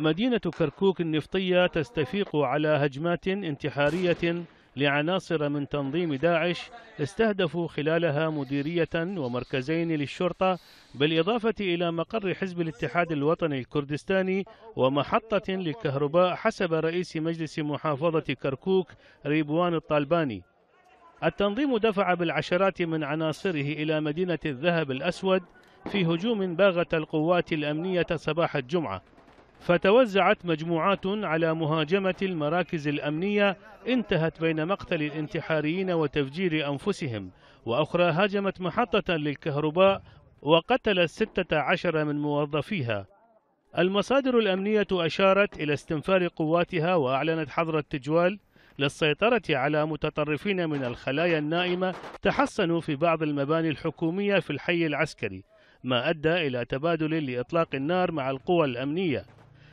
مدينة كركوك النفطية تستفيق على هجمات انتحارية لعناصر من تنظيم داعش استهدفوا خلالها مديرية ومركزين للشرطة بالإضافة إلى مقر حزب الاتحاد الوطني الكردستاني ومحطة للكهرباء حسب رئيس مجلس محافظة كركوك ريبوان الطالباني التنظيم دفع بالعشرات من عناصره إلى مدينة الذهب الأسود في هجوم باغت القوات الأمنية صباح الجمعة فتوزعت مجموعات على مهاجمة المراكز الأمنية انتهت بين مقتل الانتحاريين وتفجير أنفسهم وأخرى هاجمت محطة للكهرباء وقتلت 16 من موظفيها المصادر الأمنية أشارت إلى استنفار قواتها وأعلنت حظر التجوال للسيطرة على متطرفين من الخلايا النائمة تحصنوا في بعض المباني الحكومية في الحي العسكري ما أدى إلى تبادل لإطلاق النار مع القوى الأمنية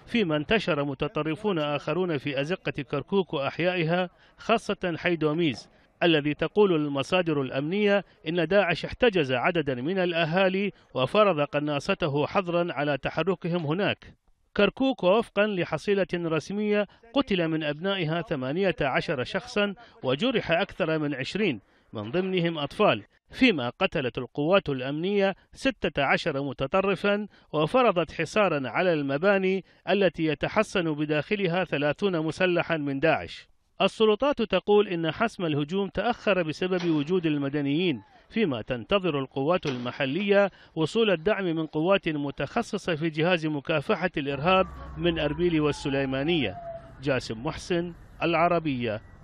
فيما انتشر متطرفون آخرون في أزقة كركوك وأحيائها خاصة حيدوميز الذي تقول المصادر الأمنية إن داعش احتجز عددا من الأهالي وفرض قناصته حظرا على تحركهم هناك كركوك وفقا لحصيلة رسمية قتل من أبنائها 18 شخصا وجرح أكثر من 20 من ضمنهم أطفال فيما قتلت القوات الأمنية 16 متطرفا وفرضت حصارا على المباني التي يتحصن بداخلها 30 مسلحا من داعش السلطات تقول إن حسم الهجوم تأخر بسبب وجود المدنيين فيما تنتظر القوات المحلية وصول الدعم من قوات متخصصة في جهاز مكافحة الإرهاب من أربيل والسليمانية جاسم محسن العربية